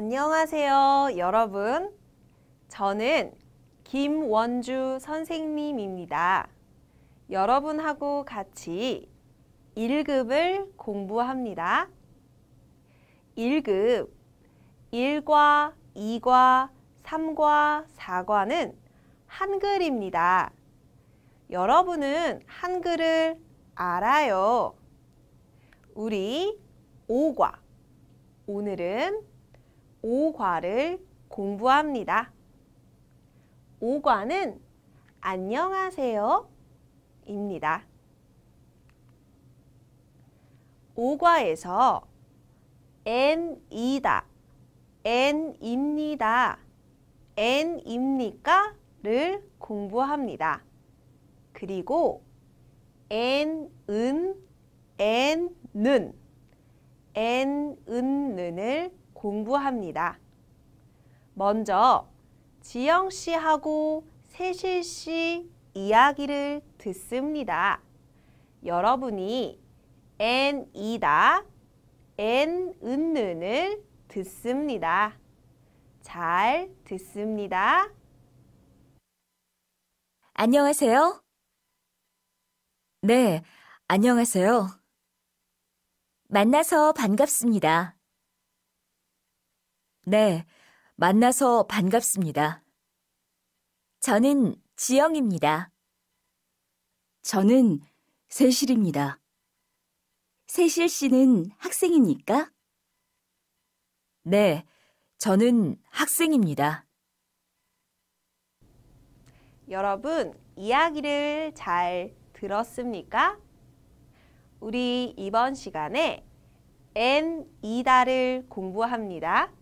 안녕하세요, 여러분. 저는 김원주 선생님입니다. 여러분하고 같이 1급을 공부합니다. 1급 1과 2과 3과 4과는 한글입니다. 여러분은 한글을 알아요. 우리 5과 오늘은 오과를 공부합니다. 오과는 안녕하세요 입니다. 오과에서 N이다, N입니다, N입니까? 를 공부합니다. 그리고 N은, N는, N은, 는을 공부합니다. 먼저 지영 씨하고 세실 씨 이야기를 듣습니다. 여러분이 N이다, N 은는을 듣습니다. 잘 듣습니다. 안녕하세요. 네, 안녕하세요. 만나서 반갑습니다. 네, 만나서 반갑습니다. 저는 지영입니다. 저는 세실입니다. 세실 씨는 학생입니까? 네, 저는 학생입니다. 여러분, 이야기를 잘 들었습니까? 우리 이번 시간에 N 이다를 공부합니다.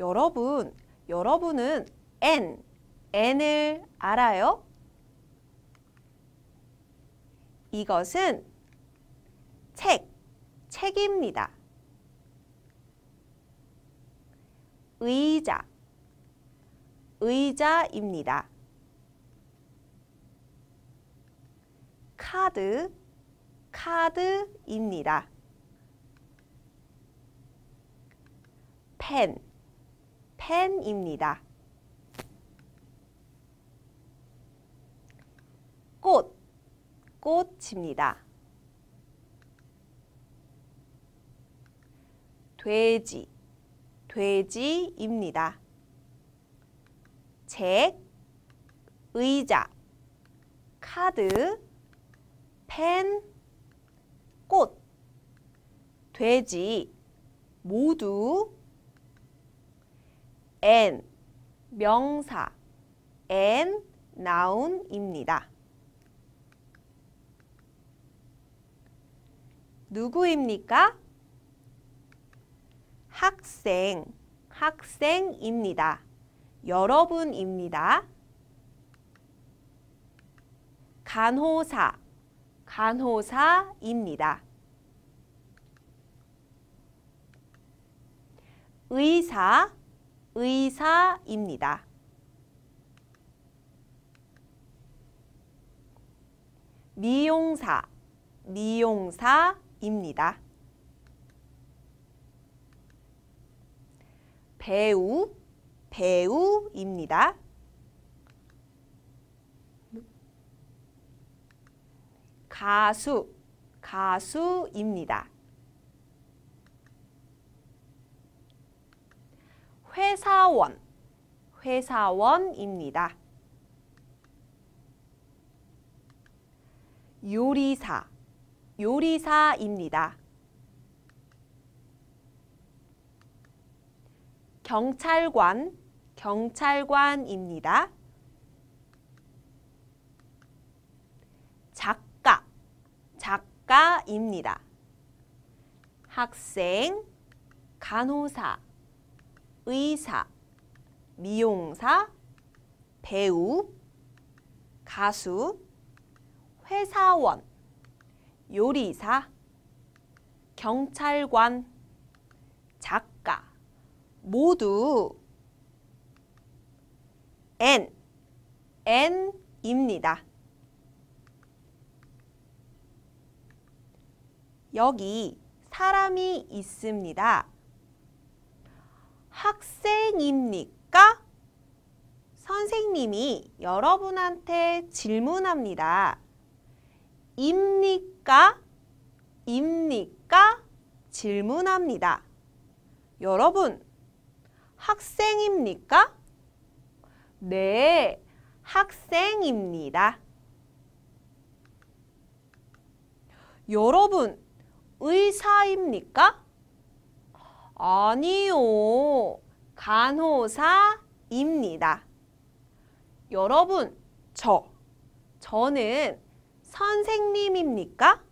여러분, 여러분은 N, N을 알아요? 이것은 책, 책입니다. 의자, 의자입니다. 카드, 카드입니다. 펜, 펜입니다. 꽃, 꽃입니다. 돼지, 돼지입니다. 책, 의자, 카드, 펜, 꽃, 돼지 모두 an 명사 an noun입니다. 누구입니까? 학생, 학생입니다. 여러분입니다. 간호사, 간호사입니다. 의사, 의사입니다. 미용사, 미용사입니다. 배우, 배우입니다. 가수, 가수입니다. 회사원, 회사원입니다. 요리사, 요리사입니다. 경찰관, 경찰관입니다. 작가, 작가입니다. 학생, 간호사, 의사, 미용사, 배우, 가수, 회사원, 요리사, 경찰관, 작가 모두 N, N입니다. 여기 사람이 있습니다. 학생입니까? 선생님이 여러분한테 질문합니다. 입니까? 입니까? 질문합니다. 여러분, 학생입니까? 네, 학생입니다. 여러분, 의사입니까? 아니요. 간호사입니다. 여러분, 저, 저는 선생님입니까?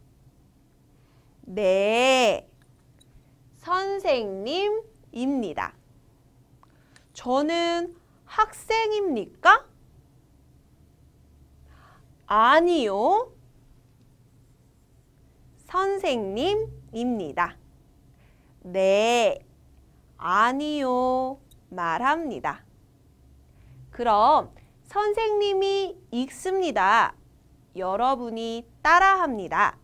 네, 선생님입니다. 저는 학생입니까? 아니요, 선생님입니다. 네, 아니요 말합니다. 그럼 선생님이 읽습니다. 여러분이 따라합니다.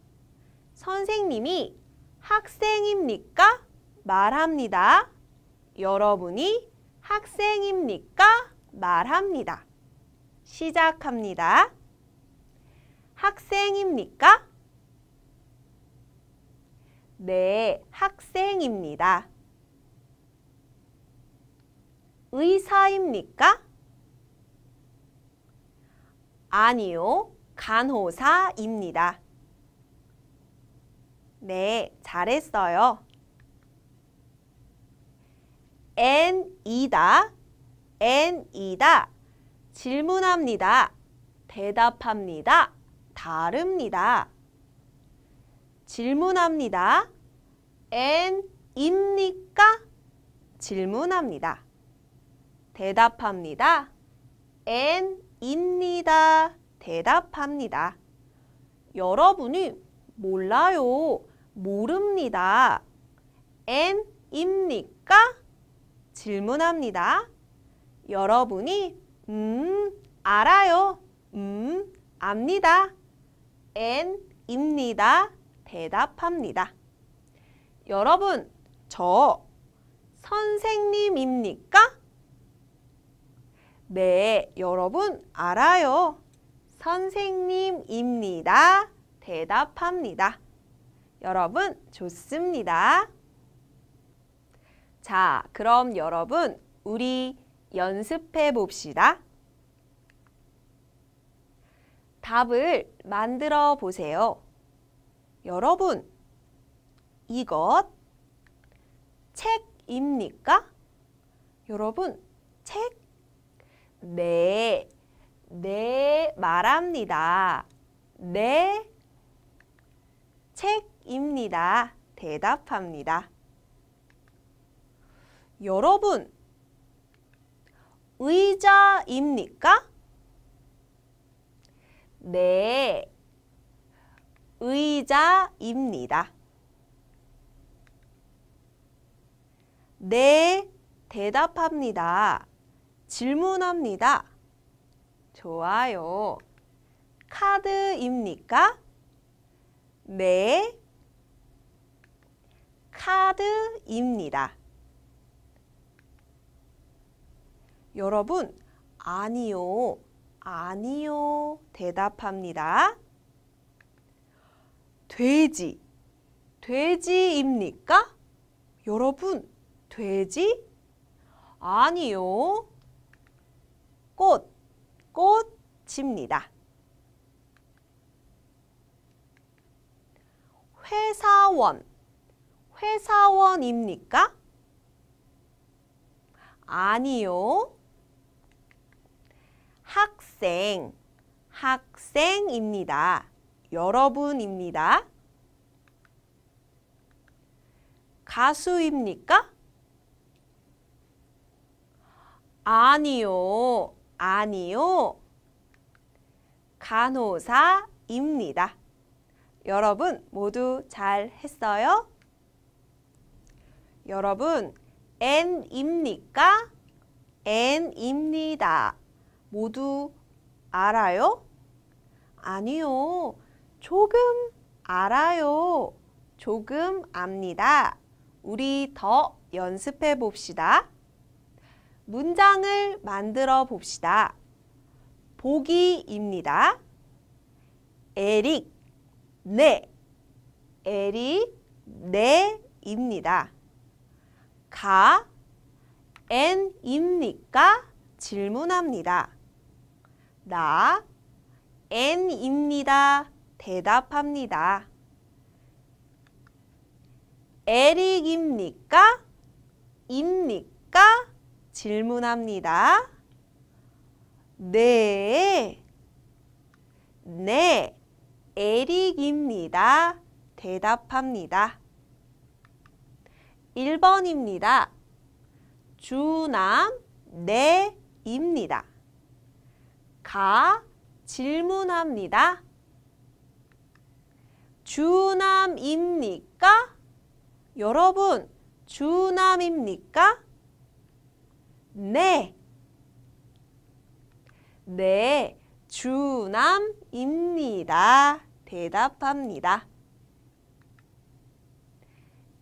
선생님이 학생입니까? 말합니다. 여러분이 학생입니까? 말합니다. 시작합니다. 학생입니까? 네, 학생입니다. 의사입니까? 아니요, 간호사입니다. 네, 잘했어요. N이다, N이다. 질문합니다. 대답합니다. 다릅니다. 질문합니다. N입니까? 질문합니다. 대답합니다. N입니다. 대답합니다. 여러분이 몰라요. 모릅니다. N입니까? 질문합니다. 여러분이 음, 알아요. 음, 압니다. N입니다. 대답합니다. 여러분, 저 선생님입니까? 네, 여러분 알아요. 선생님입니다. 대답합니다. 여러분 좋습니다. 자, 그럼 여러분 우리 연습해 봅시다. 답을 만들어 보세요. 여러분, 이것 책입니까? 여러분, 책? 네, 네 말합니다. 네, 책입니다. 대답합니다. 여러분, 의자입니까? 네, 의자입니다. 네, 대답합니다. 질문합니다. 좋아요. 카드입니까? 네, 카드입니다. 여러분, 아니요, 아니요 대답합니다. 돼지, 돼지입니까? 여러분, 돼지? 아니요. 꽃, 꽃입니다. 회사원, 회사원입니까? 아니요. 학생, 학생입니다. 여러분입니다. 가수입니까? 아니요, 아니요. 간호사입니다. 여러분 모두 잘 했어요? 여러분 N입니까? N입니다. 모두 알아요? 아니요. 조금 알아요. 조금 압니다. 우리 더 연습해 봅시다. 문장을 만들어 봅시다. 보기입니다. 에릭, 네. 에릭, 네입니다. 가, 엔입니까? 질문합니다. 나, 엔입니다. 대답합니다. 에릭입니까? 입니까? 질문합니다. 네, 네, 에릭입니다. 대답합니다. 1번입니다. 주남 네입니다. 가 질문합니다. 주남입니까? 여러분 주남입니까? 네. 네, 주남입니다. 대답합니다.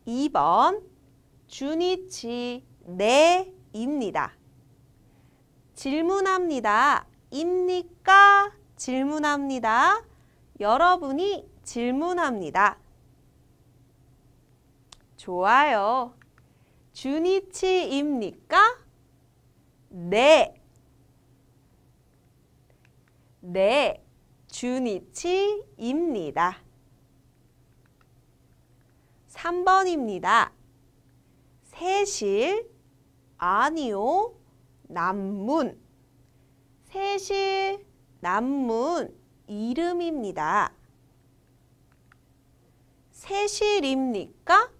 2번 준이치 네입니다. 질문합니다. 입니까? 질문합니다. 여러분이 질문합니다. 좋아요. 준이치입니까? 네. 네. 주니치입니다. 3번입니다. 세실 아니요 남문 세실 남문 이름입니다. 세실입니까?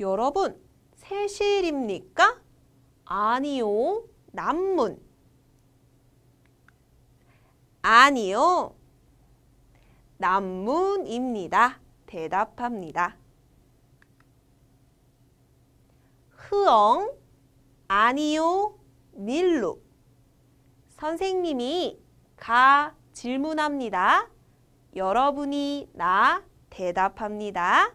여러분 세실입니까? 아니요 남문 아니요. 남문입니다. 대답합니다. 흐엉 아니요 밀로 선생님이 가 질문합니다. 여러분이 나 대답합니다.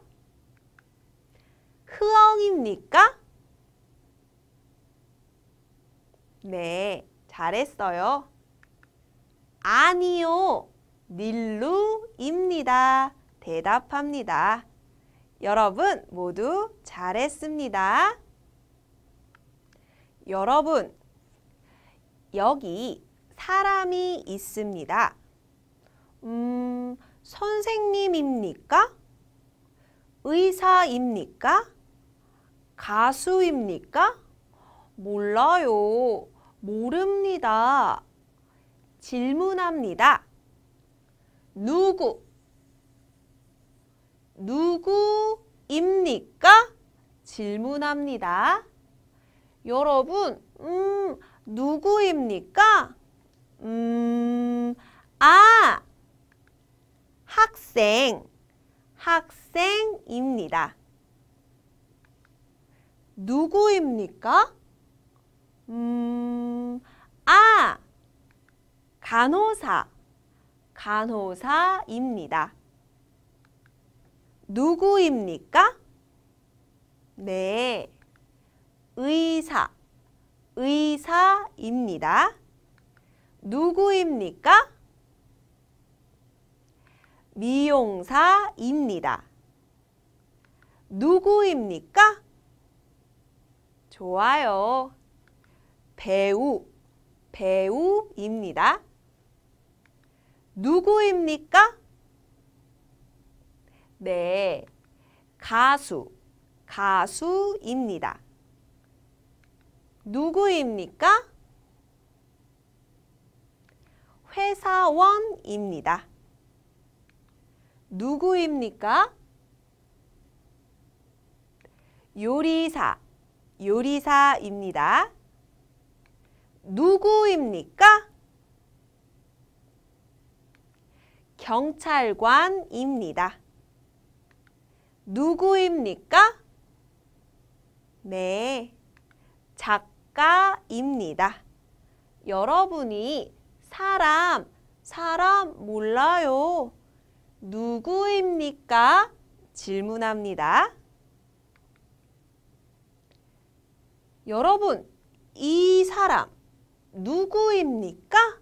흐엉입니까? 네, 잘했어요. 아니요, 닐루입니다. 대답합니다. 여러분 모두 잘했습니다. 여러분, 여기 사람이 있습니다. 음, 선생님입니까? 의사입니까? 가수입니까? 몰라요. 모릅니다. 질문합니다. 누구? 누구입니까? 질문합니다. 여러분, 음, 누구입니까? 음, 아, 학생, 학생입니다. 누구입니까? 음, 아! 간호사, 간호사입니다. 누구입니까? 네, 의사, 의사입니다. 누구입니까? 미용사입니다. 누구입니까? 좋아요. 배우, 배우입니다. 누구입니까? 네, 가수, 가수입니다. 누구입니까? 회사원입니다. 누구입니까? 요리사, 요리사입니다. 누구입니까? 경찰관입니다. 누구입니까? 네, 작가입니다. 여러분이 사람, 사람 몰라요. 누구입니까? 질문합니다. 여러분, 이 사람, 누구입니까?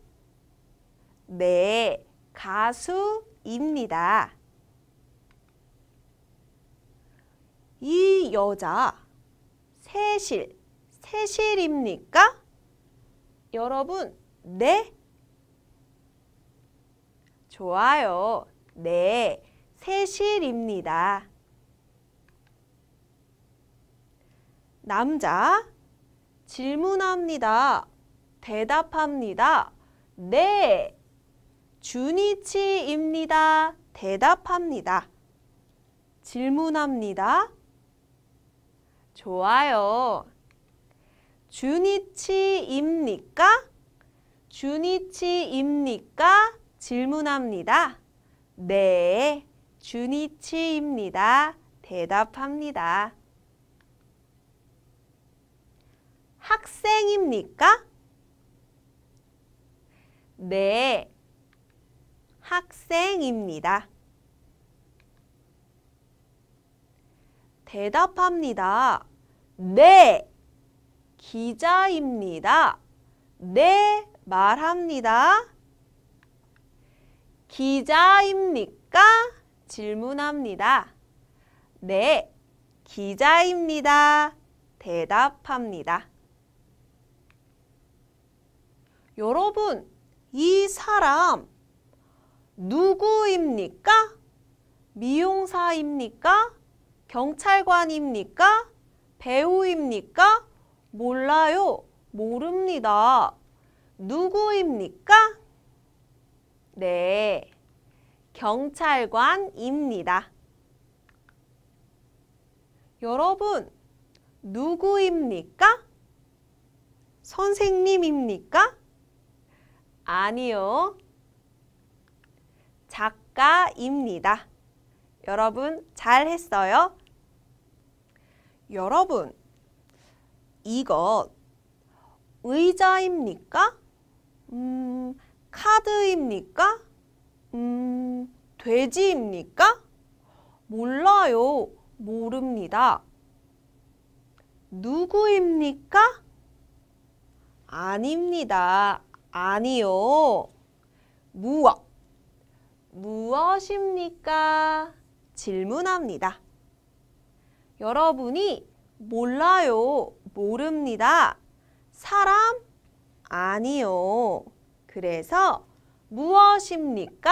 네, 가수입니다. 이 여자 세실, 세실입니까? 여러분, 네. 좋아요. 네, 세실입니다. 남자 질문합니다. 대답합니다. 네. 주니치입니다. 대답합니다. 질문합니다. 좋아요. 주니치입니까? 주니치입니까? 질문합니다. 네, 주니치입니다. 대답합니다. 학생입니까? 네, 학생입니다. 대답합니다. 네, 기자입니다. 네, 말합니다. 기자입니까? 질문합니다. 네, 기자입니다. 대답합니다. 여러분, 이 사람 누구입니까? 미용사입니까? 경찰관입니까? 배우입니까? 몰라요. 모릅니다. 누구입니까? 네, 경찰관입니다. 여러분, 누구입니까? 선생님입니까? 아니요. 작가입니다. 여러분 잘했어요? 여러분, 이것 의자입니까? 음, 카드입니까? 음, 돼지입니까? 몰라요. 모릅니다. 누구입니까? 아닙니다. 아니요. 무엇? 무엇입니까? 질문합니다. 여러분이 몰라요. 모릅니다. 사람? 아니요. 그래서 무엇입니까?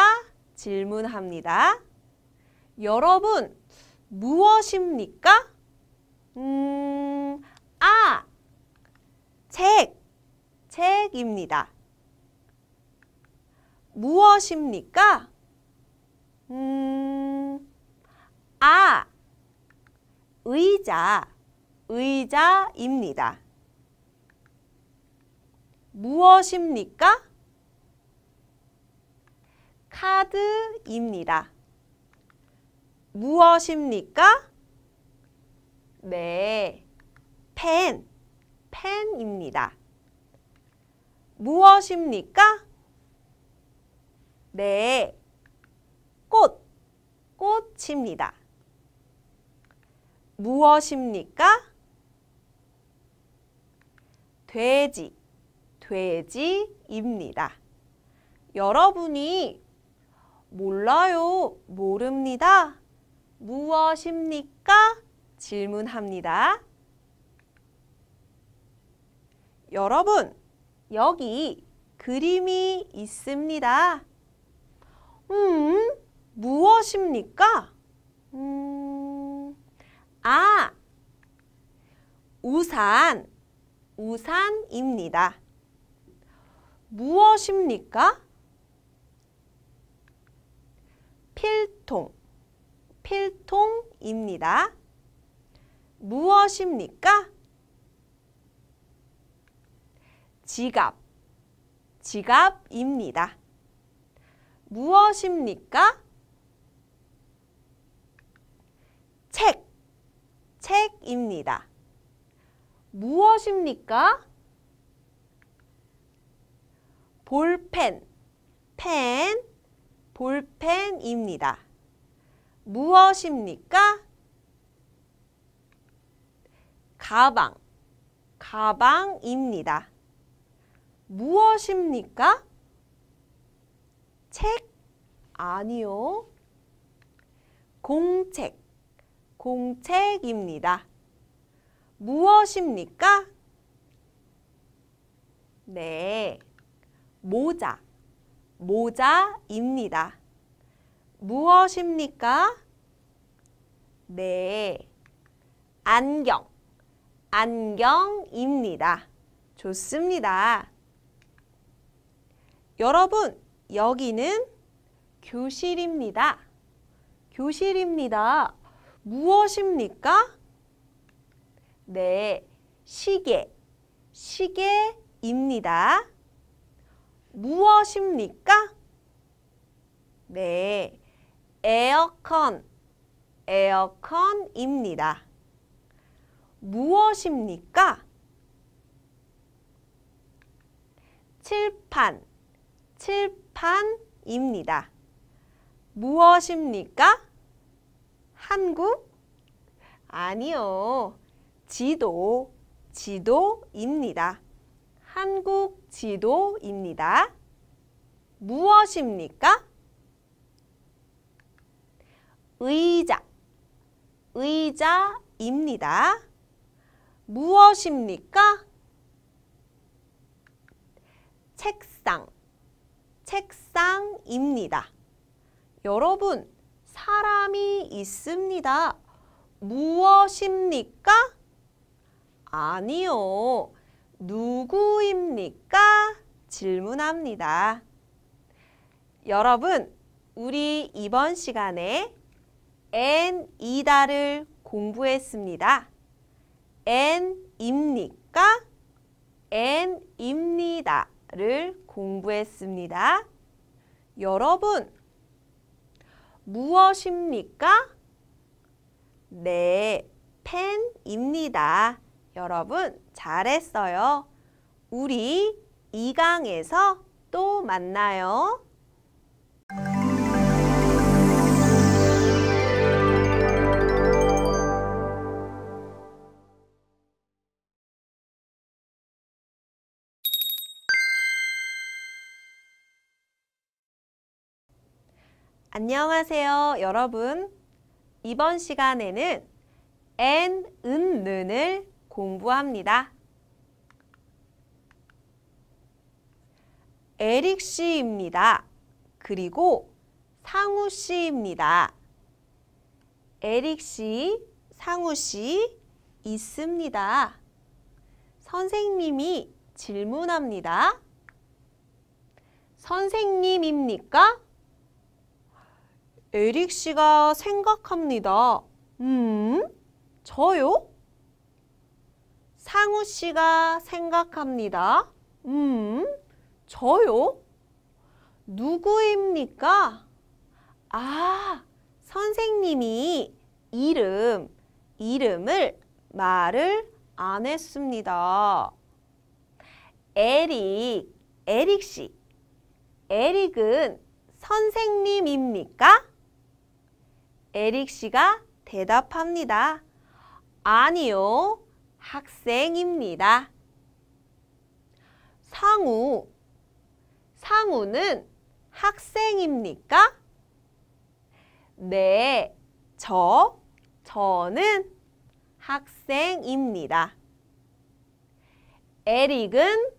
질문합니다. 여러분, 무엇입니까? 음, 아, 책, 책입니다. 무엇입니까? 음, 아, 의자, 의자입니다. 무엇입니까? 카드입니다. 무엇입니까? 네, 펜, 펜입니다. 무엇입니까? 네, 꽃, 꽃입니다. 무엇입니까? 돼지, 돼지입니다. 여러분이 몰라요, 모릅니다. 무엇입니까? 질문합니다. 여러분, 여기 그림이 있습니다. 음, 무엇입니까? 음, 아, 우산, 우산입니다. 무엇입니까? 필통, 필통입니다. 무엇입니까? 지갑, 지갑입니다. 무엇입니까? 책, 책입니다. 무엇입니까? 볼펜, 펜, 볼펜입니다. 무엇입니까? 가방, 가방입니다. 무엇입니까? 책 아니요. 공책, 공책입니다. 무엇입니까? 네, 모자, 모자입니다. 무엇입니까? 네, 안경, 안경입니다. 좋습니다. 여러분, 여기는 교실입니다. 교실입니다. 무엇입니까? 네, 시계, 시계입니다. 무엇입니까? 네, 에어컨, 에어컨입니다. 무엇입니까? 칠판, 칠판입니다. 무엇입니까? 한국? 아니요. 지도, 지도입니다. 한국 지도입니다. 무엇입니까? 의자, 의자입니다. 무엇입니까? 책상, 책상입니다. 여러분, 사람이 있습니다. 무엇입니까? 아니요. 누구입니까? 질문합니다. 여러분, 우리 이번 시간에 N이다를 공부했습니다. N입니까? N입니다. 를 공부했습니다. 여러분, 무엇입니까? 네, 펜입니다. 여러분, 잘했어요. 우리 이강에서또 만나요. 안녕하세요, 여러분. 이번 시간에는 엔, 은, 는을 공부합니다. 에릭 씨입니다. 그리고 상우 씨입니다. 에릭 씨, 상우 씨 있습니다. 선생님이 질문합니다. 선생님입니까? 에릭 씨가 생각합니다. 음? 저요? 상우 씨가 생각합니다. 음? 저요? 누구입니까? 아, 선생님이 이름, 이름을 말을 안 했습니다. 에릭, 에릭 씨. 에릭은 선생님입니까? 에릭 씨가 대답합니다. 아니요, 학생입니다. 상우 상우는 학생입니까? 네, 저, 저는 학생입니다. 에릭은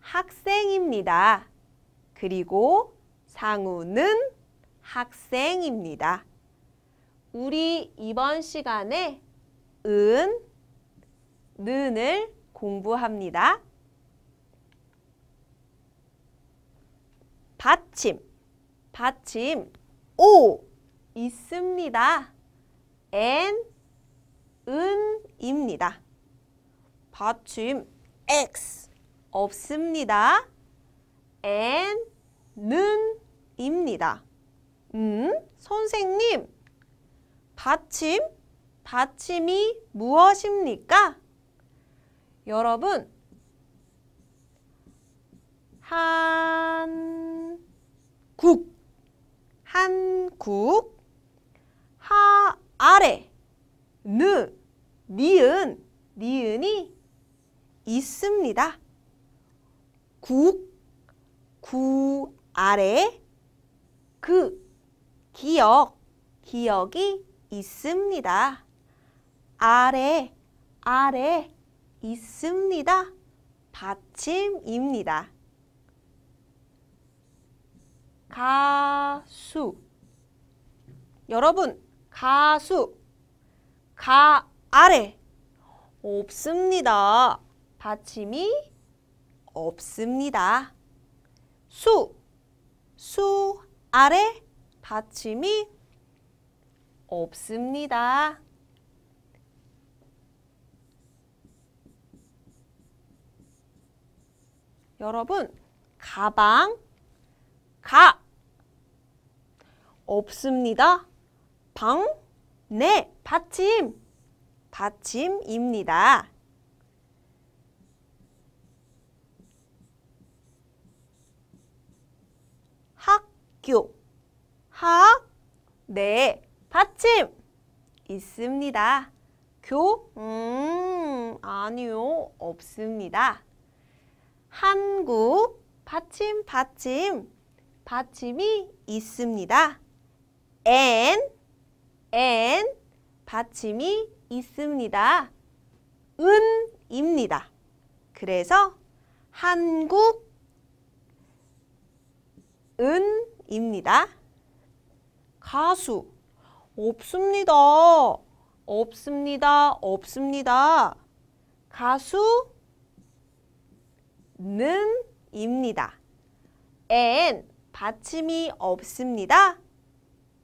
학생입니다. 그리고 상우는 학생입니다. 우리 이번 시간에 은, 는을 공부합니다. 받침, 받침, 오 있습니다. 엔, 은입니다. 받침 엑스, 없습니다. 엔, 는입니다. 음, 선생님, 받침, 받침이 무엇입니까? 여러분, 한 국, 한 국, 하, 아래, 느, 니은, 니은이 있습니다. 국, 구, 아래, 그, 기억, 기억이 있습니다. 아래, 아래, 있습니다. 받침입니다. 가수 여러분 가수 가 아래 없습니다. 받침이 없습니다. 수, 수 아래 받침이 없습니다. 여러분, 가방, 가, 없습니다. 방, 네, 받침, 받침입니다. 학교, 학, 네, 받침 있습니다. 교? 음, 아니요. 없습니다. 한국 받침 받침 받침이 있습니다. and and 받침이 있습니다. 은입니다. 그래서 한국 은입니다. 가수 없습니다. 없습니다. 없습니다. 가수는 입니다. a n 받침이 없습니다.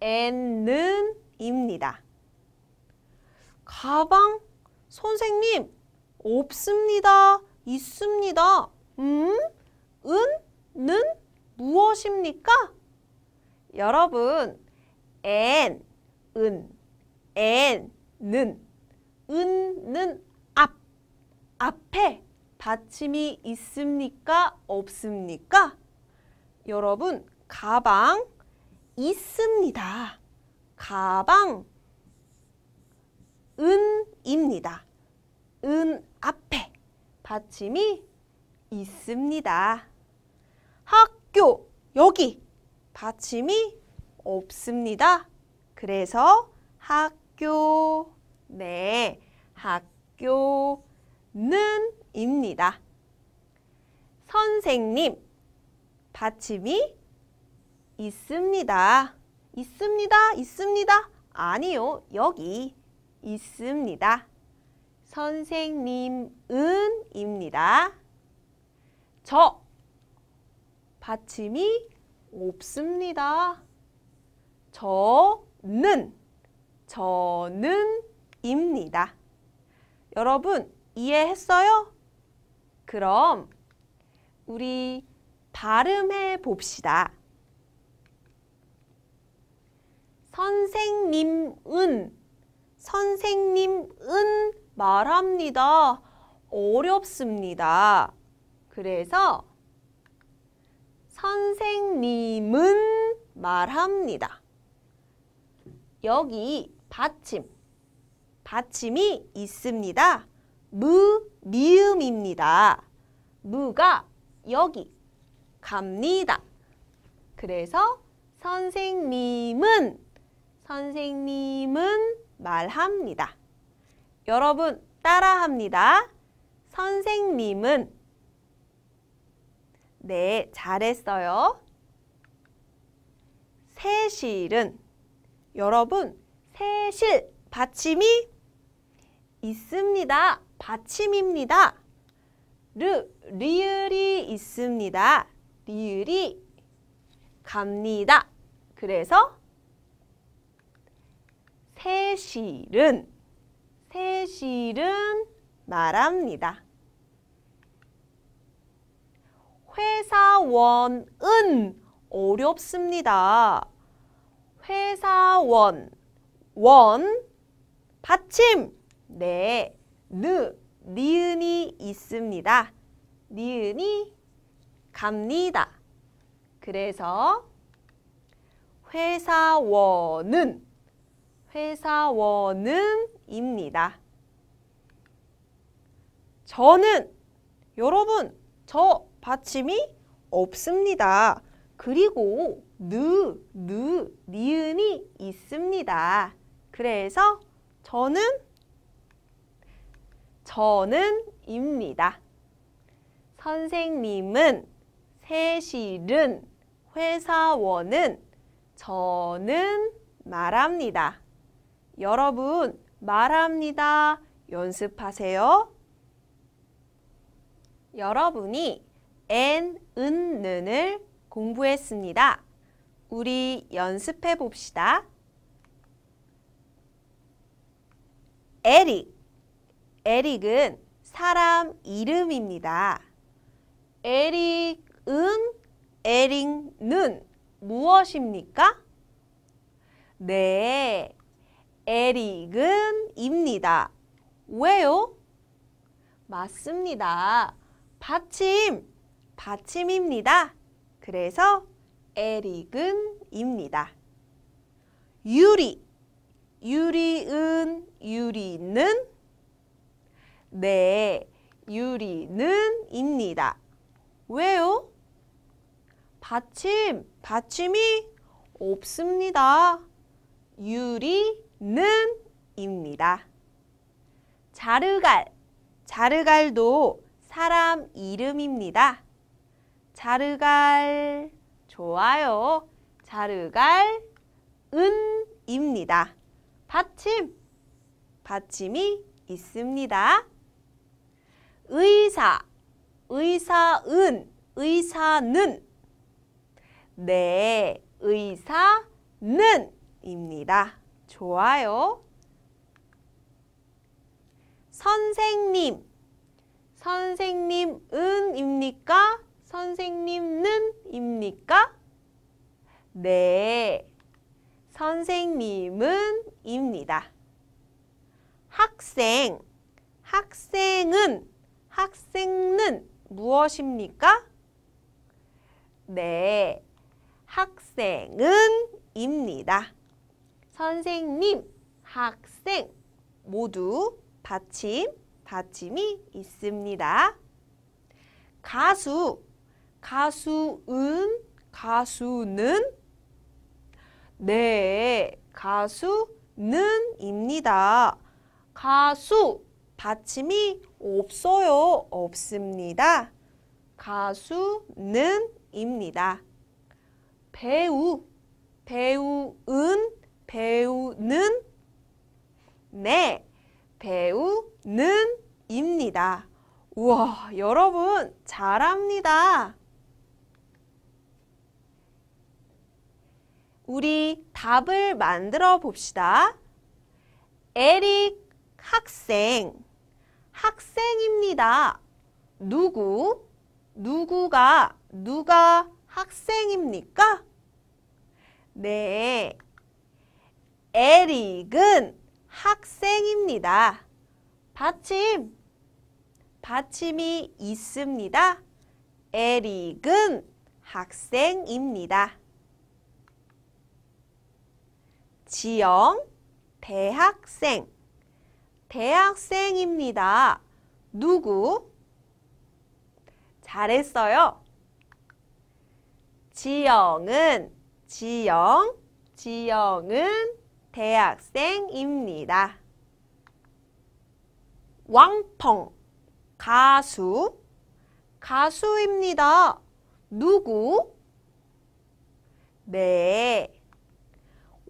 a n 는 입니다. 가방 선생님 없습니다. 있습니다. 음? 은? 는? 무엇입니까? 여러분, a n 은, 엔, 는, 은는 앞, 앞에 받침이 있습니까? 없습니까? 여러분, 가방 있습니다. 가방 은입니다. 은 앞에 받침이 있습니다. 학교 여기 받침이 없습니다. 그래서 학교 네 학교는 입니다. 선생님 받침이 있습니다. 있습니다. 있습니다. 아니요. 여기 있습니다. 선생님은 입니다. 저 받침이 없습니다. 저는 저는 입니다. 여러분 이해했어요? 그럼 우리 발음해 봅시다. 선생님은 선생님은 말합니다. 어렵습니다. 그래서 선생님은 말합니다. 여기 받침, 받침이 있습니다. 무, 미음입니다. 무가 여기 갑니다. 그래서 선생님은 선생님은 말합니다. 여러분 따라합니다. 선생님은 네, 잘했어요. 세실은 여러분 세실 받침이 있습니다. 받침입니다. 르, 리을이 있습니다. 리을이 갑니다. 그래서 세실은 세실은 말합니다 회사원은 어렵습니다. 회사원, 원, 받침, 네, 느, 니은이 있습니다. 니은이 갑니다. 그래서 회사원은, 회사원은 입니다. 저는, 여러분, 저 받침이 없습니다. 그리고 느, 느, 니은이 있습니다. 그래서 저는 저는입니다. 선생님은 세실은 회사원은 저는 말합니다. 여러분 말합니다. 연습하세요. 여러분이 엔, 은, 는을 공부했습니다. 우리 연습해 봅시다. 에릭. 에릭은 사람 이름입니다. 에릭은 에릭는 무엇입니까? 네, 에릭은 입니다. 왜요? 맞습니다. 받침, 받침입니다. 그래서 에릭은입니다. 유리, 유리은, 유리는, 네, 유리는입니다. 왜요? 받침, 받침이 없습니다. 유리는입니다. 자르갈, 자르갈도 사람 이름입니다. 자르갈, 좋아요. 자르갈 은입니다. 받침, 받침이 있습니다. 의사, 의사은, 의사는 네, 의사는 입니다. 좋아요. 선생님, 선생님은입니까? 선생님는입니까? 네, 선생님은입니다. 학생, 학생은, 학생은 무엇입니까? 네, 학생은입니다. 선생님, 학생 모두 받침, 받침이 있습니다. 가수, 가수은 가수는 네 가수는입니다. 가수 받침이 없어요. 없습니다. 가수는입니다. 배우 배우은 배우는 네 배우는입니다. 우와 여러분 잘합니다. 우리 답을 만들어 봅시다. 에릭 학생, 학생입니다. 누구, 누구가, 누가 학생입니까? 네, 에릭은 학생입니다. 받침, 받침이 있습니다. 에릭은 학생입니다. 지영, 대학생, 대학생입니다. 누구? 잘했어요. 지영은, 지영, 지영은 대학생입니다. 왕펑, 가수, 가수입니다. 누구? 네,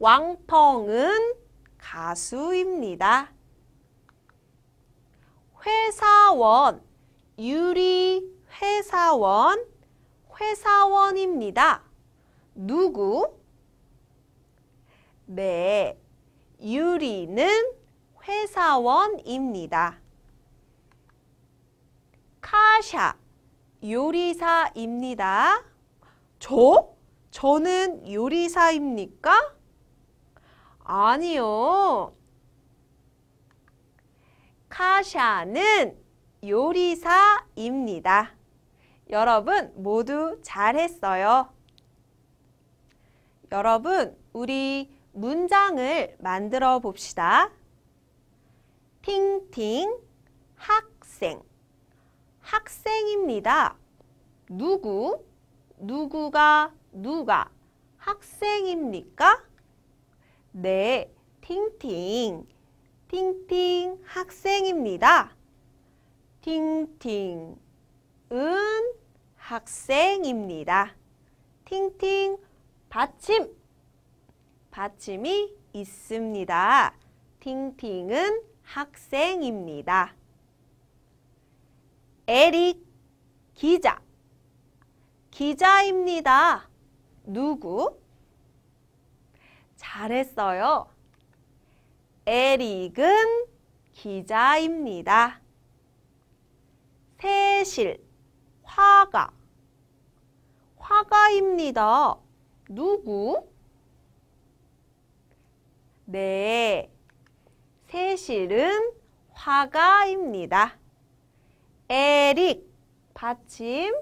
왕펑은 가수입니다. 회사원, 유리 회사원, 회사원입니다. 누구? 네, 유리는 회사원입니다. 카샤, 요리사입니다. 저? 저는 요리사입니까? 아니요. 카샤는 요리사입니다. 여러분 모두 잘했어요. 여러분 우리 문장을 만들어 봅시다. 팅팅 학생 학생입니다. 누구 누구가 누가 학생입니까? 네, 팅팅. 팅팅 학생입니다. 팅팅은 학생입니다. 팅팅 받침. 받침이 있습니다. 팅팅은 학생입니다. 에릭 기자. 기자입니다. 누구? 잘했어요. 에릭은 기자입니다. 세실, 화가, 화가입니다. 누구? 네, 세실은 화가입니다. 에릭, 받침,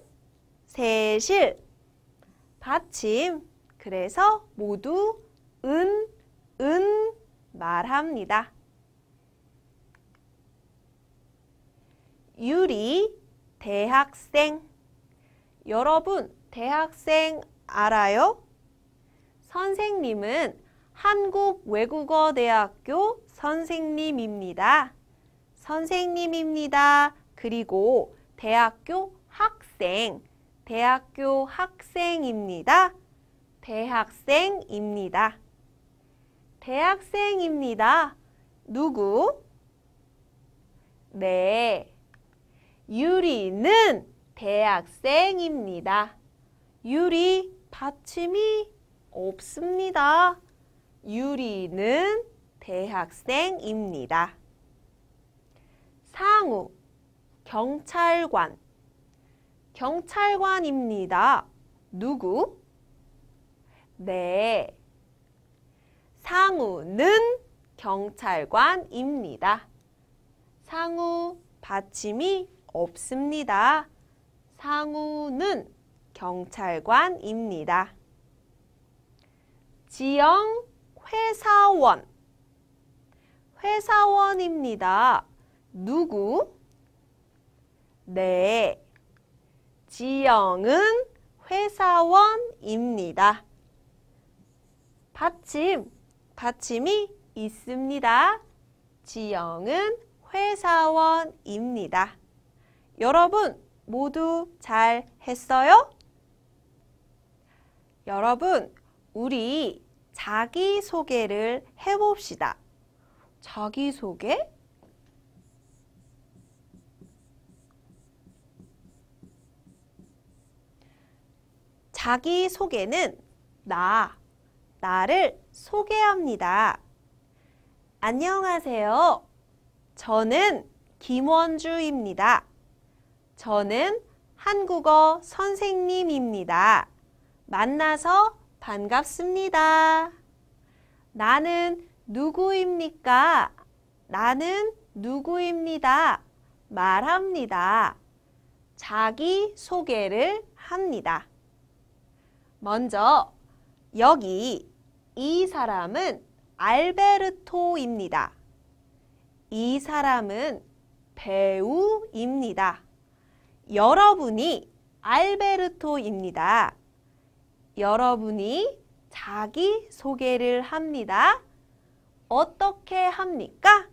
세실, 받침. 그래서 모두 은, 은 말합니다. 유리, 대학생. 여러분, 대학생 알아요? 선생님은 한국외국어대학교 선생님입니다. 선생님입니다. 그리고 대학교 학생, 대학교 학생입니다. 대학생입니다. 대학생입니다. 누구? 네. 유리는 대학생입니다. 유리 받침이 없습니다. 유리는 대학생입니다. 상우, 경찰관. 경찰관입니다. 누구? 네, 상우는 경찰관입니다. 상우 받침이 없습니다. 상우는 경찰관입니다. 지영 회사원 회사원입니다. 누구? 네. 지영은 회사원입니다. 받침 받침이 있습니다. 지영은 회사원입니다. 여러분 모두 잘 했어요? 여러분 우리 자기소개를 해봅시다. 자기소개? 자기소개는 나, 나를 소개합니다. 안녕하세요. 저는 김원주입니다. 저는 한국어 선생님입니다. 만나서 반갑습니다. 나는 누구입니까? 나는 누구입니다. 말합니다. 자기 소개를 합니다. 먼저 여기 이 사람은 알베르토입니다. 이 사람은 배우입니다. 여러분이 알베르토입니다. 여러분이 자기 소개를 합니다. 어떻게 합니까?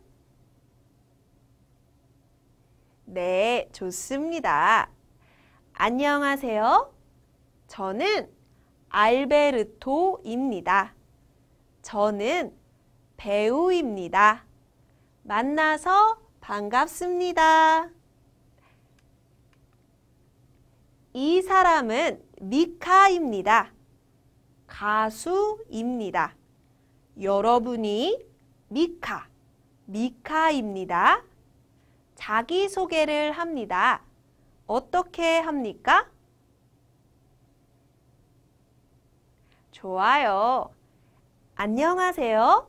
네, 좋습니다. 안녕하세요. 저는 알베르토입니다. 저는 배우입니다. 만나서 반갑습니다. 이 사람은 미카입니다. 가수입니다. 여러분이 미카, 미카입니다. 자기소개를 합니다. 어떻게 합니까? 좋아요. 안녕하세요.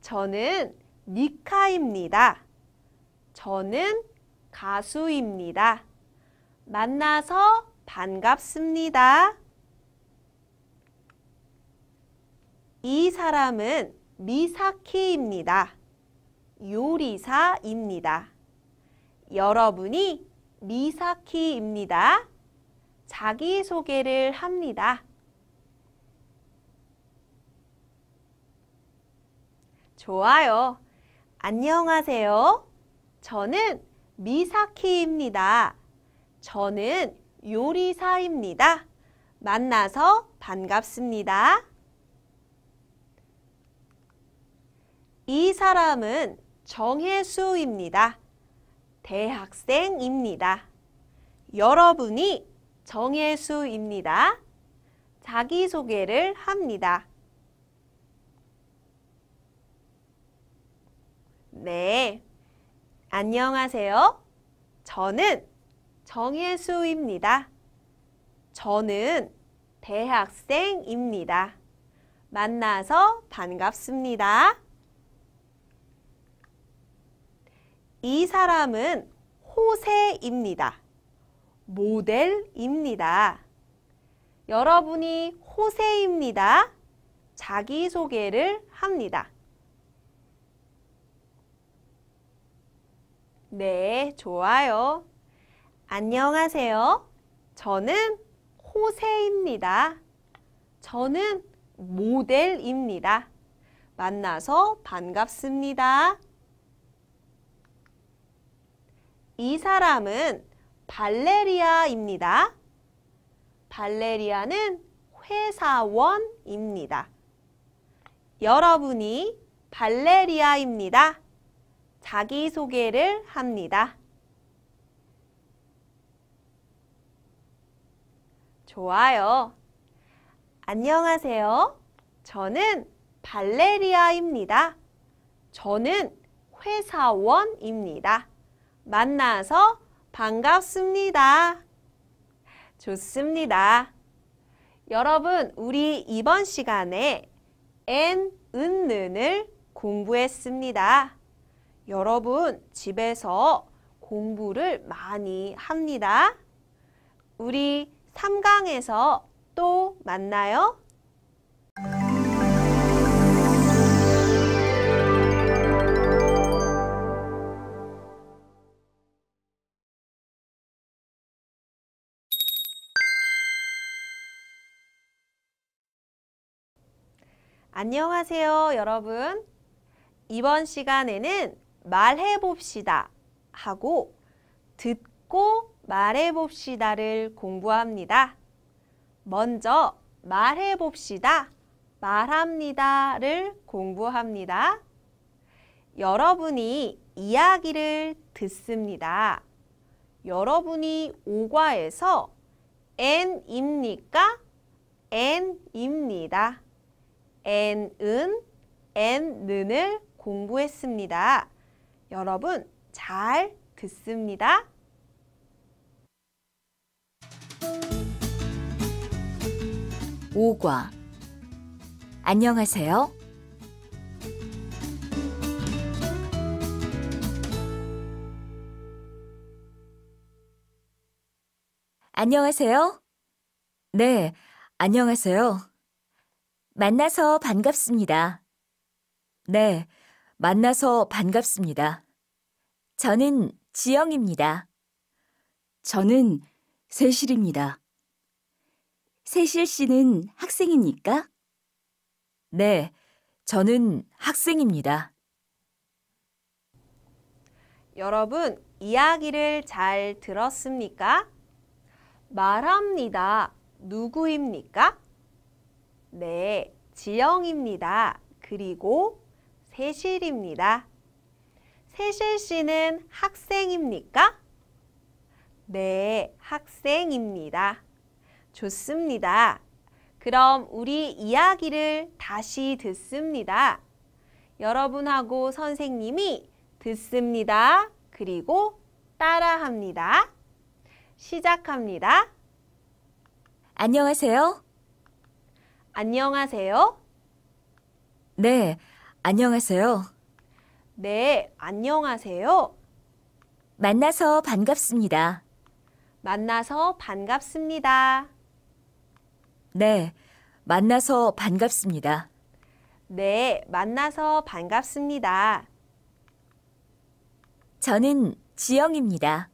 저는 니카입니다. 저는 가수입니다. 만나서 반갑습니다. 이 사람은 미사키입니다. 요리사입니다. 여러분이 미사키입니다. 자기소개를 합니다. 좋아요. 안녕하세요. 저는 미사키입니다. 저는 요리사입니다. 만나서 반갑습니다. 이 사람은 정혜수입니다. 대학생입니다. 여러분이 정혜수입니다. 자기소개를 합니다. 네. 안녕하세요. 저는 정혜수입니다. 저는 대학생입니다. 만나서 반갑습니다. 이 사람은 호세입니다. 모델입니다. 여러분이 호세입니다. 자기소개를 합니다. 네, 좋아요. 안녕하세요. 저는 호세입니다. 저는 모델입니다. 만나서 반갑습니다. 이 사람은 발레리아입니다. 발레리아는 회사원입니다. 여러분이 발레리아입니다. 자기소개를 합니다. 좋아요. 안녕하세요. 저는 발레리아입니다. 저는 회사원입니다. 만나서 반갑습니다. 좋습니다. 여러분, 우리 이번 시간에 엔, 은, 는을 공부했습니다. 여러분 집에서 공부를 많이 합니다. 우리 3강에서 또 만나요. 안녕하세요, 여러분. 이번 시간에는 말해봅시다 하고 듣고 말해봅시다를 공부합니다. 먼저 말해봅시다, 말합니다를 공부합니다. 여러분이 이야기를 듣습니다. 여러분이 오과에서 n입니까? n입니다. n은 n는을 공부했습니다. 여러분 잘 듣습니다. 오과 안녕하세요. 안녕하세요. 네, 안녕하세요. 만나서 반갑습니다. 네. 만나서 반갑습니다. 저는 지영입니다. 저는 세실입니다. 세실 씨는 학생입니까? 네, 저는 학생입니다. 여러분, 이야기를 잘 들었습니까? 말합니다. 누구입니까? 네, 지영입니다. 그리고 세실입니다. 세실 씨는 학생입니까? 네, 학생입니다. 좋습니다. 그럼 우리 이야기를 다시 듣습니다. 여러분하고 선생님이 듣습니다. 그리고 따라합니다. 시작합니다. 안녕하세요. 안녕하세요. 네, 안녕하세요. 네, 안녕하세요. 만나서 반갑습니다. 만나서 반갑습니다. 네, 만나서 반갑습니다. 네, 만나서 반갑습니다. 저는 지영입니다.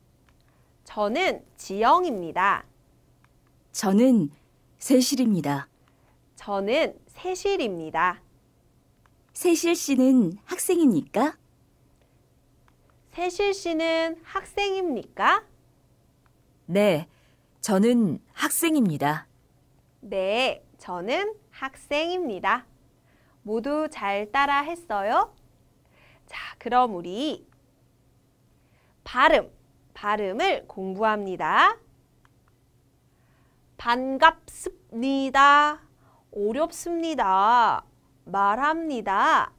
저는 지영입니다. 저는 세실입니다. 저는 세실입니다. 세실 씨는 학생입니까? 세실 씨는 학생입니까? 네, 저는 학생입니다. 네, 저는 학생입니다. 모두 잘 따라 했어요? 자, 그럼 우리 발음, 발음을 공부합니다. 반갑습니다. 어렵습니다. 말합니다.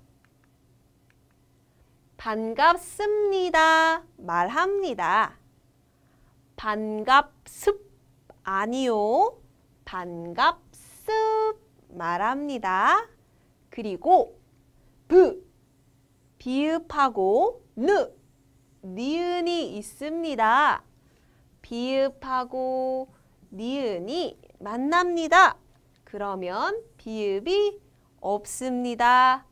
반갑습니다. 말합니다. 반갑습 아니요. 반갑습 말합니다. 그리고 브 비읍하고 느 니은이 있습니다. 비읍하고 니은이 만납니다. 그러면 비읍이 없습니다.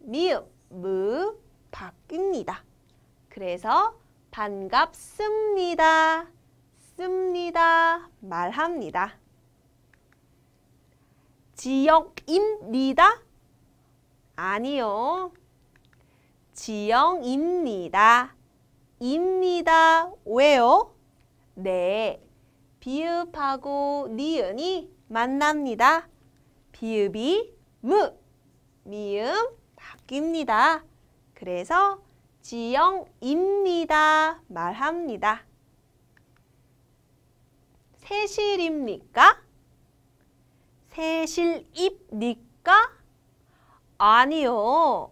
미음, 무, 바뀝니다. 그래서 반갑습니다. 씁니다. 말합니다. 지역입니다. 아니요. 지역입니다. 입니다. 왜요? 네. 비읍하고 니은이 만납니다. 비읍이 무 미음 바뀝니다. 그래서 지영입니다 말합니다. 세실입니까? 세실입니까? 아니요.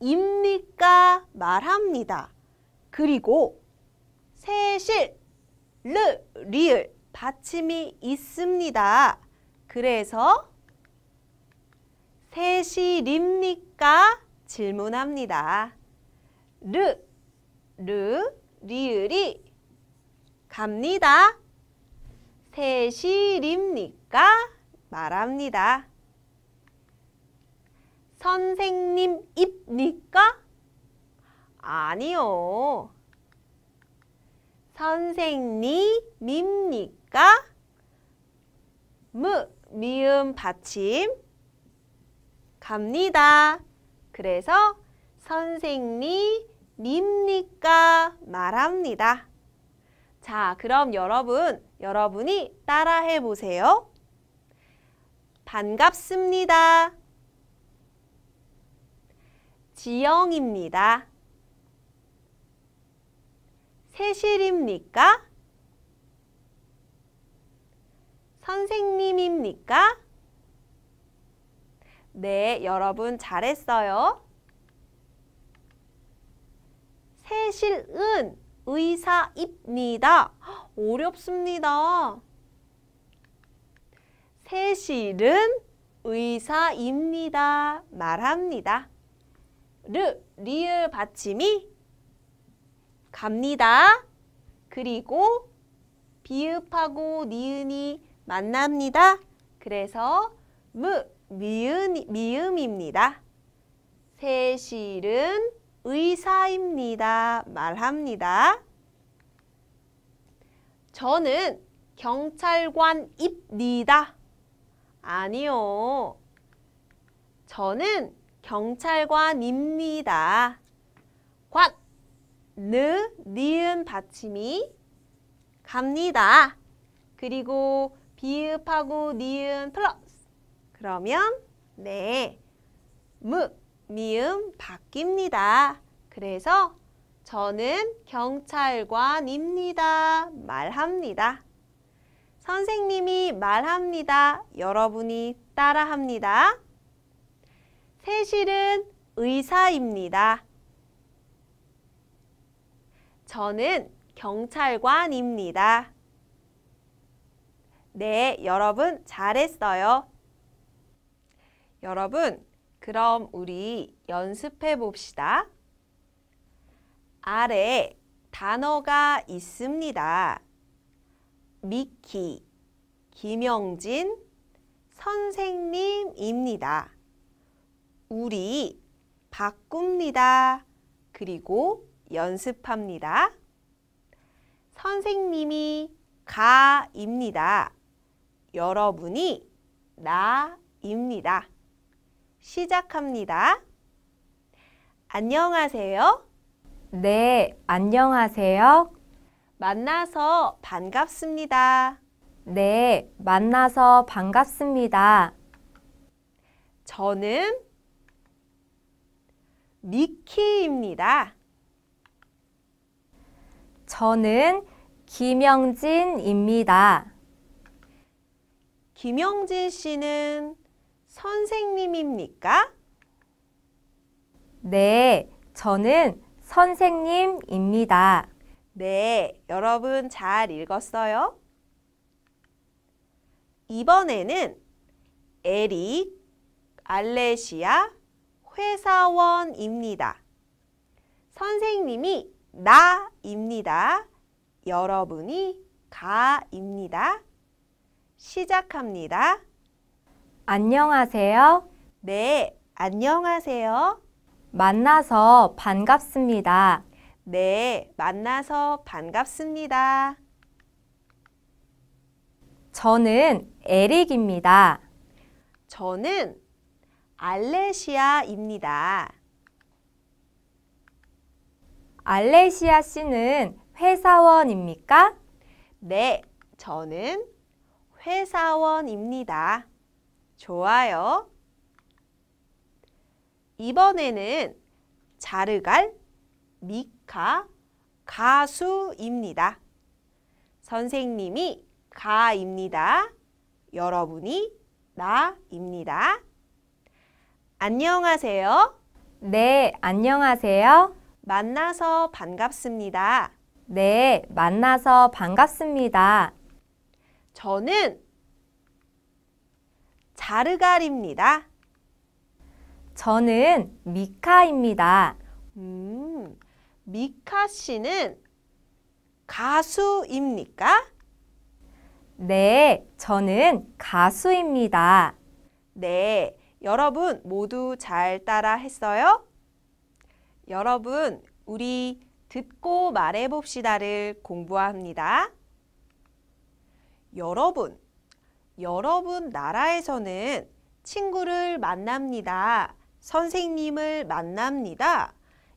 입니까? 말합니다. 그리고 세실, 르, 리을 받침이 있습니다. 그래서 셋이립니까? 질문합니다. 르, 르, 리을이 갑니다. 셋이립니까? 말합니다. 선생님 입니까? 아니요. 선생님입니까? 무, 미음 받침. 갑니다. 그래서 선생님입니까 말합니다. 자, 그럼 여러분, 여러분이 따라해 보세요. 반갑습니다. 지영입니다. 세실입니까? 선생님입니까? 네, 여러분 잘했어요. 세실은 의사입니다. 어렵습니다. 세실은 의사입니다. 말합니다. 르, 리을 받침이 갑니다. 그리고 비읍하고 니은이 만납니다. 그래서 무, 미음, 미음입니다. 세실은 의사입니다. 말합니다. 저는 경찰관입니다. 아니요. 저는 경찰관입니다. 관, 느, 니은 받침이 갑니다. 그리고 비읍하고 니은 플러 그러면 네, 무, 미음 바뀝니다. 그래서 저는 경찰관입니다. 말합니다. 선생님이 말합니다. 여러분이 따라합니다. 세실은 의사입니다. 저는 경찰관입니다. 네, 여러분 잘했어요. 여러분, 그럼 우리 연습해 봅시다. 아래 단어가 있습니다. 미키, 김영진, 선생님입니다. 우리 바꿉니다. 그리고 연습합니다. 선생님이 가입니다. 여러분이 나입니다. 시작합니다. 안녕하세요. 네, 안녕하세요. 만나서 반갑습니다. 네, 만나서 반갑습니다. 저는 미키입니다. 저는 김영진입니다. 김영진 씨는 선생님입니까? 네, 저는 선생님입니다. 네, 여러분 잘 읽었어요? 이번에는 에릭, 알레시아, 회사원입니다. 선생님이 나입니다. 여러분이 가입니다. 시작합니다. 안녕하세요. 네, 안녕하세요. 만나서 반갑습니다. 네, 만나서 반갑습니다. 저는 에릭입니다. 저는 알레시아입니다. 알레시아 씨는 회사원입니까? 네, 저는 회사원입니다. 좋아요. 이번에는 자르갈, 미카, 가수입니다. 선생님이 가입니다. 여러분이 나입니다. 안녕하세요. 네, 안녕하세요. 만나서 반갑습니다. 네, 만나서 반갑습니다. 저는 자르갈입니다. 저는 미카입니다. 음, 미카 씨는 가수입니까? 네, 저는 가수입니다. 네, 여러분 모두 잘 따라 했어요? 여러분, 우리 듣고 말해봅시다를 공부합니다. 여러분, 여러분 나라에서는 친구를 만납니다. 선생님을 만납니다.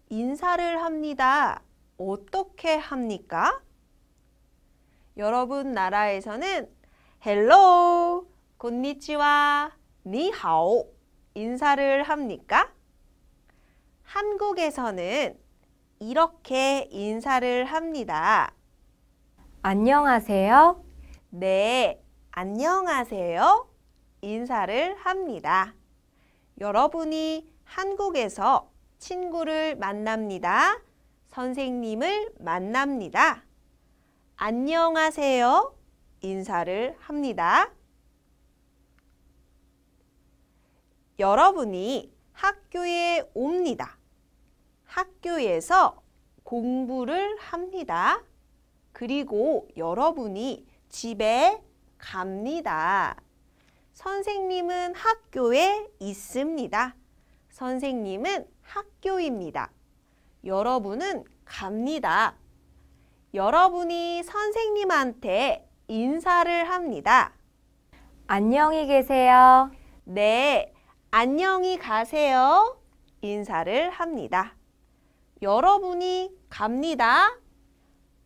인사를 합니다. 어떻게 합니까? 여러분 나라에서는 헬로, 곤니치와, 니하오 인사를 합니까? 한국에서는 이렇게 인사를 합니다. 안녕하세요. 네, 안녕하세요 인사를 합니다. 여러분이 한국에서 친구를 만납니다. 선생님을 만납니다. 안녕하세요 인사를 합니다. 여러분이 학교에 옵니다. 학교에서 공부를 합니다. 그리고 여러분이 집에 갑니다. 선생님은 학교에 있습니다. 선생님은 학교입니다. 여러분은 갑니다. 여러분이 선생님한테 인사를 합니다. 안녕히 계세요. 네, 안녕히 가세요. 인사를 합니다. 여러분이 갑니다.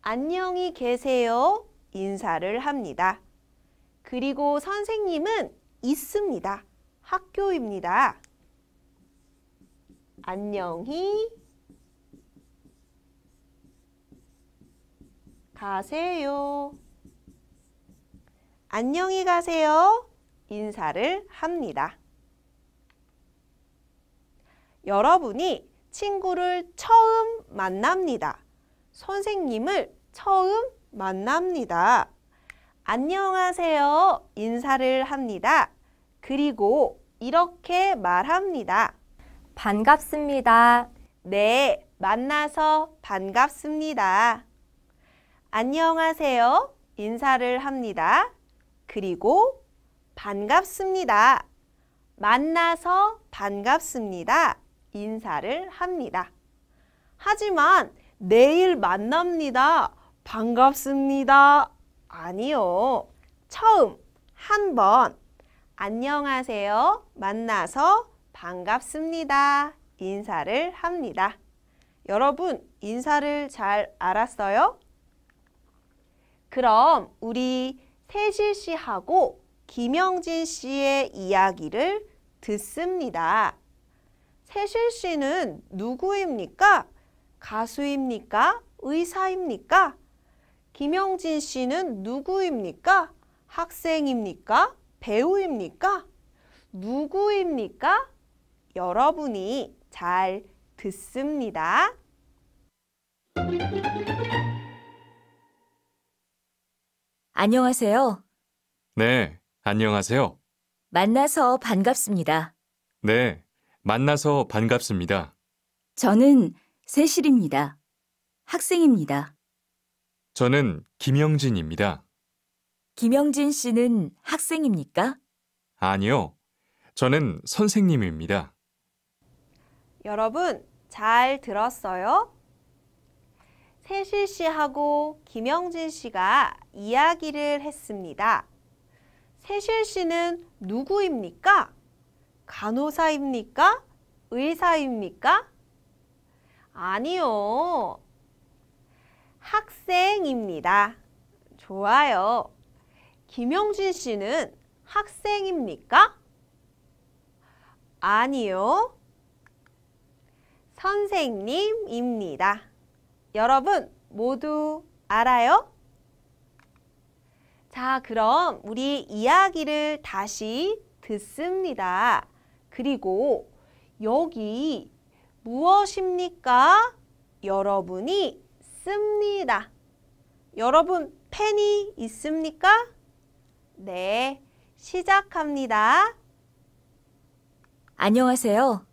안녕히 계세요. 인사를 합니다. 그리고 선생님은 있습니다. 학교입니다. 안녕히 가세요. 안녕히 가세요. 인사를 합니다. 여러분이 친구를 처음 만납니다. 선생님을 처음 만납니다. 안녕하세요 인사를 합니다. 그리고 이렇게 말합니다. 반갑습니다. 네, 만나서 반갑습니다. 안녕하세요 인사를 합니다. 그리고 반갑습니다. 만나서 반갑습니다. 인사를 합니다. 하지만 내일 만납니다. 반갑습니다. 아니요. 처음, 한 번. 안녕하세요. 만나서 반갑습니다. 인사를 합니다. 여러분, 인사를 잘 알았어요? 그럼 우리 세실 씨하고 김영진 씨의 이야기를 듣습니다. 세실 씨는 누구입니까? 가수입니까? 의사입니까? 김영진 씨는 누구입니까? 학생입니까? 배우입니까? 누구입니까? 여러분이 잘 듣습니다. 안녕하세요. 네, 안녕하세요. 만나서 반갑습니다. 네, 만나서 반갑습니다. 저는 세실입니다. 학생입니다. 저는 김영진입니다. 김영진 씨는 학생입니까? 아니요. 저는 선생님입니다. 여러분, 잘 들었어요? 세실 씨하고 김영진 씨가 이야기를 했습니다. 세실 씨는 누구입니까? 간호사입니까? 의사입니까? 아니요. 학생입니다. 좋아요. 김영진 씨는 학생입니까? 아니요. 선생님입니다. 여러분 모두 알아요? 자, 그럼 우리 이야기를 다시 듣습니다. 그리고 여기 무엇입니까? 여러분이 있습니다. 여러분 펜이 있습니까? 네, 시작합니다. 안녕하세요.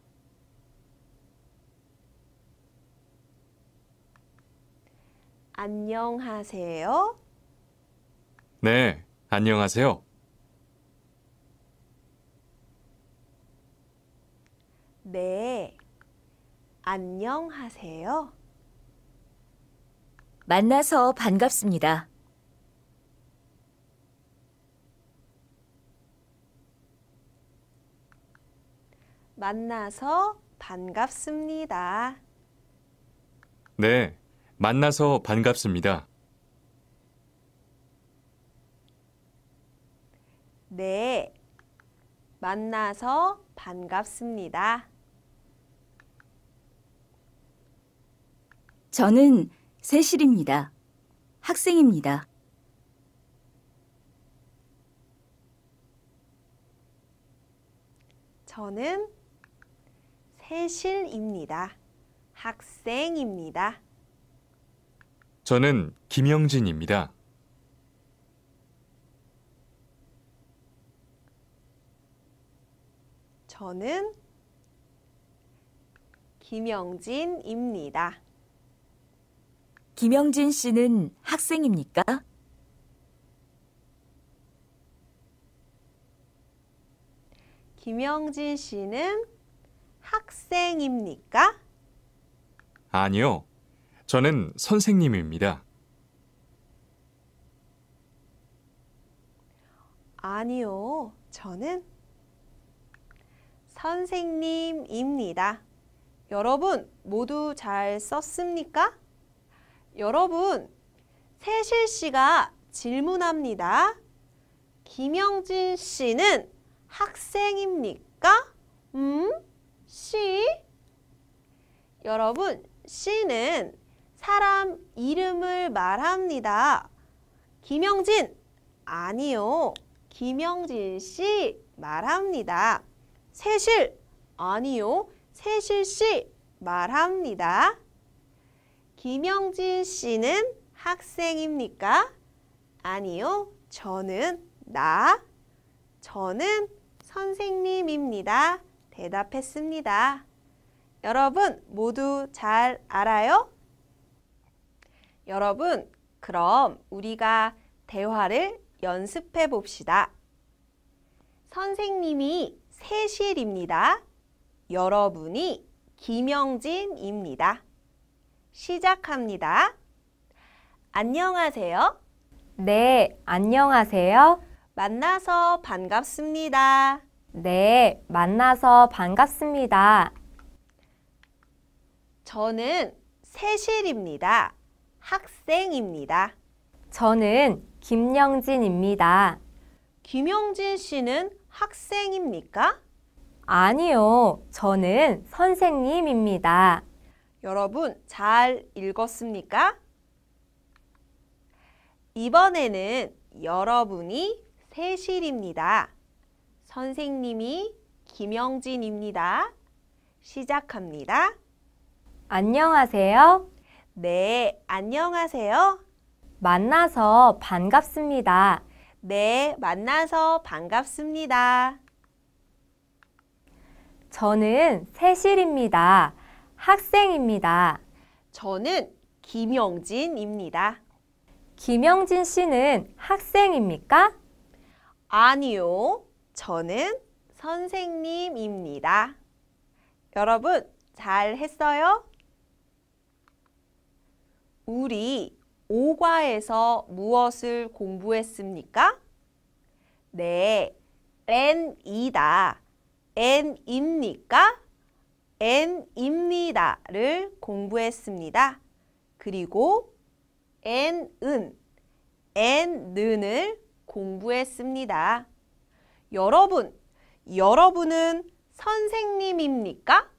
안녕하세요. 네, 안녕하세요. 네, 안녕하세요. 만나서 반갑습니다. 만나서 반갑습니다. 네, 만나서 반갑습니다. 네, 만나서 반갑습니다. 저는 세실입니다. 학생입니다. 저는 세실입니다. 학생입니다. 저는 김영진입니다. 저는 김영진입니다. 김영진 씨는 학생입니까? 김영진 씨는 학생입니까? 아니요. 저는 선생님입니다. 아니요. 저는 선생님입니다. 여러분 모두 잘 썼습니까? 여러분, 세실 씨가 질문합니다. 김영진 씨는 학생입니까? 음, 씨? 여러분, 씨는 사람 이름을 말합니다. 김영진, 아니요. 김영진 씨 말합니다. 세실, 아니요. 세실 씨 말합니다. 김영진 씨는 학생입니까? 아니요, 저는 나, 저는 선생님입니다. 대답했습니다. 여러분 모두 잘 알아요? 여러분, 그럼 우리가 대화를 연습해 봅시다. 선생님이 세실입니다. 여러분이 김영진입니다. 시작합니다. 안녕하세요. 네, 안녕하세요. 만나서 반갑습니다. 네, 만나서 반갑습니다. 저는 세실입니다. 학생입니다. 저는 김영진입니다. 김영진 씨는 학생입니까? 아니요, 저는 선생님입니다. 여러분 잘 읽었습니까? 이번에는 여러분이 세실입니다. 선생님이 김영진입니다. 시작합니다. 안녕하세요. 네, 안녕하세요. 만나서 반갑습니다. 네, 만나서 반갑습니다. 저는 세실입니다. 학생입니다. 저는 김영진입니다. 김영진 씨는 학생입니까? 아니요. 저는 선생님입니다. 여러분, 잘 했어요? 우리 5과에서 무엇을 공부했습니까? 네, N이다. N입니까? n입니다를 공부했습니다. 그리고 n은, n는을 공부했습니다. 여러분, 여러분은 선생님입니까?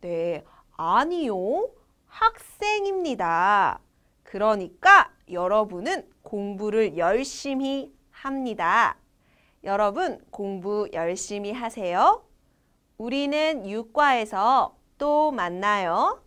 네, 아니요. 학생입니다. 그러니까 여러분은 공부를 열심히 합니다. 여러분 공부 열심히 하세요. 우리는 6과에서 또 만나요.